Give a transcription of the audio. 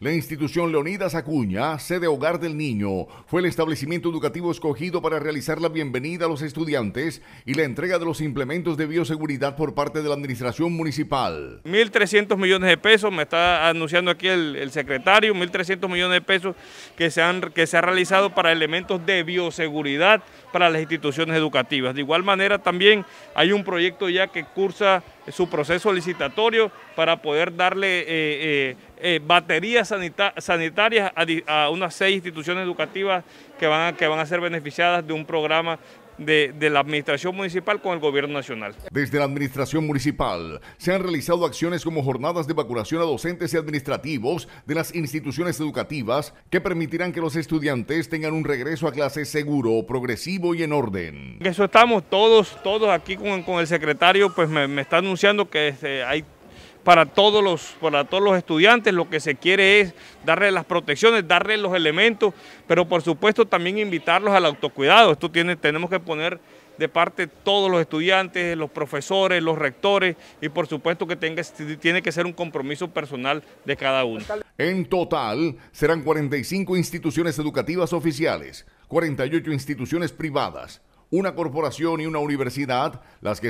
La institución Leonidas Acuña, sede Hogar del Niño, fue el establecimiento educativo escogido para realizar la bienvenida a los estudiantes y la entrega de los implementos de bioseguridad por parte de la administración municipal. 1.300 millones de pesos, me está anunciando aquí el, secretario, 1.300 millones de pesos que se, han, que se han realizado para elementos de bioseguridad para las instituciones educativas. De igual manera también hay un proyecto ya que cursa eh, su proceso licitatorio para poder darle eh, eh, baterías sanitarias a, unas seis instituciones educativas que van que van a ser beneficiadas de un programa de, la Administración Municipal con el Gobierno Nacional. Desde la Administración Municipal se han realizado acciones como jornadas de vacunación a docentes y administrativos de las instituciones educativas que permitirán que los estudiantes tengan un regreso a clases seguro, progresivo y en orden. Eso estamos todos, todos aquí con, el secretario, pues me, está anunciando que este, hay para todos los, para todos los estudiantes. Lo que se quiere es darle las protecciones, darle los elementos, pero por supuesto también invitarlos al autocuidado. Esto tiene, tenemos que poner de parte todos los estudiantes, los profesores, los rectores y por supuesto que tenga, tiene que ser un compromiso personal de cada uno. En total serán 45 instituciones educativas oficiales, 48 instituciones privadas, una corporación y una universidad las que